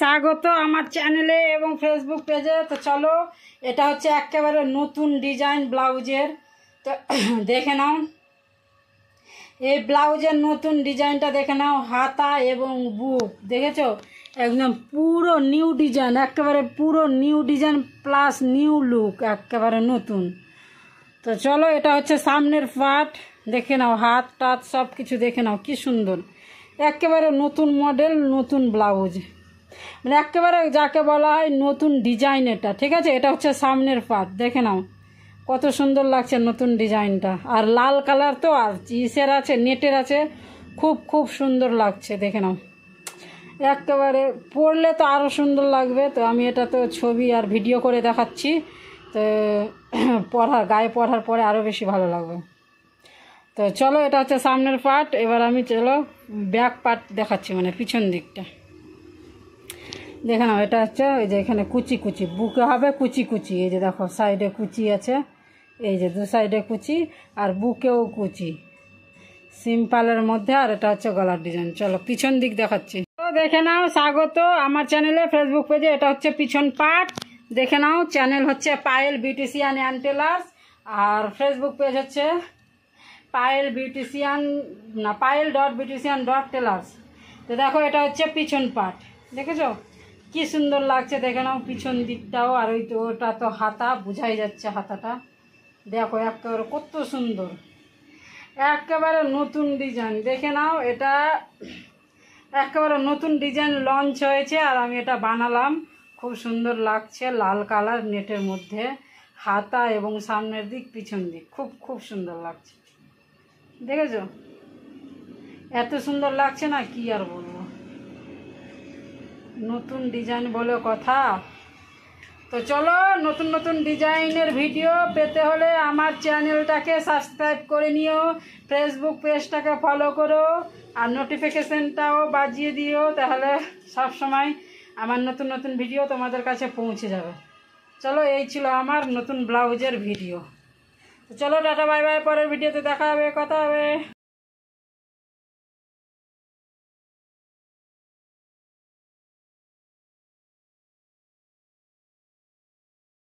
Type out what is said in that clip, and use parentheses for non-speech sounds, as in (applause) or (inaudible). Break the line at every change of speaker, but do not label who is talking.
স্বাগত আমার চ্যানেলে এবং ফেসবুক পেজে তো চলো এটা হচ্ছে একেবারে নতুন ডিজাইন ব্লাউজের তো (clears throat) দেখে নাও এই ব্লাউজের নতুন ডিজাইনটা দেখে নাও হাতা এবং বুক দেখেছো একদম পুরো নিউ ডিজাইন একেবারে পুরো new design plus new look একেবারে নতুন তো চলো এটা হচ্ছে সামনের পাট দেখে নাও হাত টাত সব কিছু দেখে নাও কি সুন্দর একেবারে নতুন মডেল নতুন ব্লাউজ মানে একেবারে যাকে বলা হয় নতুন ডিজাইন এটা ঠিক আছে এটা হচ্ছে সামনের পাট দেখে নাও কত সুন্দর লাগছে নতুন ডিজাইনটা আর লাল কালার তো আর ইসের আছে নেটের আছে খুব খুব সুন্দর লাগছে দেখে নাও একেবারে পড়লে তো আরও সুন্দর লাগবে তো আমি এটা তো ছবি আর ভিডিও করে দেখাচ্ছি তো (clears throat) পড়ার গায়ে পড়ার পরে আরও বেশি ভালো লাগবে তো চলো এটা হচ্ছে সামনের পার্ট এবার আমি চলো ব্যাক পার্ট দেখাচ্ছি মানে পিছন দিকটা দেখে নাও এটা হচ্ছে ওই যে এখানে কুচি কুচি বুকে হবে কুচি কুচি এই যে দেখো সাইডে কুচি আছে এই যে দু সাইডে কুচি আর বুকেও কুচি সিম্পলের মধ্যে আর এটা হচ্ছে গলার ডিজাইন চলো পিছন দিক দেখাচ্ছি তো দেখে নাও স্বাগত আমার চ্যানেলে ফেসবুক পেজে এটা হচ্ছে পিছন পাট দেখে নাও চ্যানেল হচ্ছে পায়েল বিউটিশিয়ান অ্যান্ড টেলার্স আর ফেসবুক পেজ হচ্ছে পায়েল বিউটিশিয়ান না Payel dot beautician dot tailors তো দেখো এটা হচ্ছে পিছন পাট দেখেছো কি সুন্দর লাগছে দেখে নাও পিছন দিকটাও আর ওই তো ওটা তো হাতা বোঝাই যাচ্ছে হাতাটা দেখো একেবারে কত সুন্দর একেবারে নতুন ডিজাইন দেখে নাও এটা একেবারে নতুন ডিজাইন লঞ্চ হয়েছে আর আমি এটা বানালাম খুব সুন্দর লাগছে লাল কালার নেটের মধ্যে হাতা এবং সামনের দিক পিছন দিক খুব খুব সুন্দর লাগছে দেখেছো এত সুন্দর লাগছে না কি আর বল নতুন ডিজাইন বলে কথা তো চলো নতুন নতুন ডিজাইনের ভিডিও পেতে হলে আমার চ্যানেলটাকে সাবস্ক্রাইব করে নিও ফেসবুক পেজটাকে ফলো করো আর নোটিফিকেশানটাও বাজিয়ে দিও তাহলে সব সময় আমার নতুন নতুন ভিডিও তোমাদের কাছে পৌঁছে যাবে চলো এই ছিল আমার নতুন ব্লাউজের ভিডিও তো চলো টাটা বাই বাই পরের ভিডিওতে দেখা হবে কথা হবে